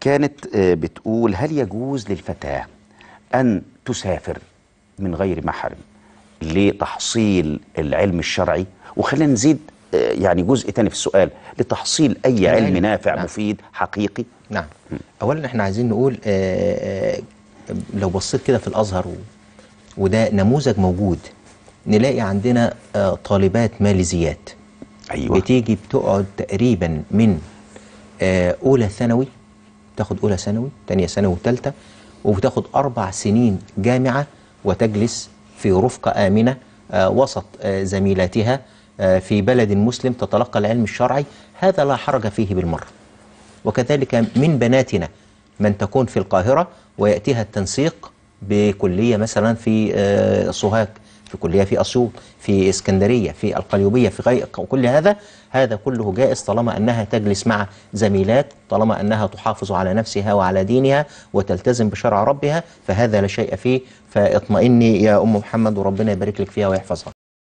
كانت آه، بتقول هل يجوز للفتاة أن تسافر من غير محرم لتحصيل العلم الشرعي وخلينا نزيد آه، يعني جزء تاني في السؤال لتحصيل أي نعم. علم نافع نعم. مفيد حقيقي نعم أولا احنا عايزين نقول آه، لو بصيت كده في الأزهر وده نموذج موجود نلاقي عندنا طالبات ماليزيات أيوة. بتيجي بتقعد تقريبا من أولى ثانوي بتاخد اولى ثانوي ثانيه ثانوي وثالثه وبتاخد اربع سنين جامعه وتجلس في رفقه امنه آه، وسط آه، زميلاتها آه، في بلد مسلم تتلقى العلم الشرعي هذا لا حرج فيه بالمره وكذلك من بناتنا من تكون في القاهره وياتيها التنسيق بكليه مثلا في سوهاج في كلية في أسيوط في اسكندرية في القليوبية في غير كل هذا هذا كله جائز طالما أنها تجلس مع زميلات طالما أنها تحافظ على نفسها وعلى دينها وتلتزم بشرع ربها فهذا لا شيء فيه فاطمئني يا أم محمد وربنا يبارك لك فيها ويحفظها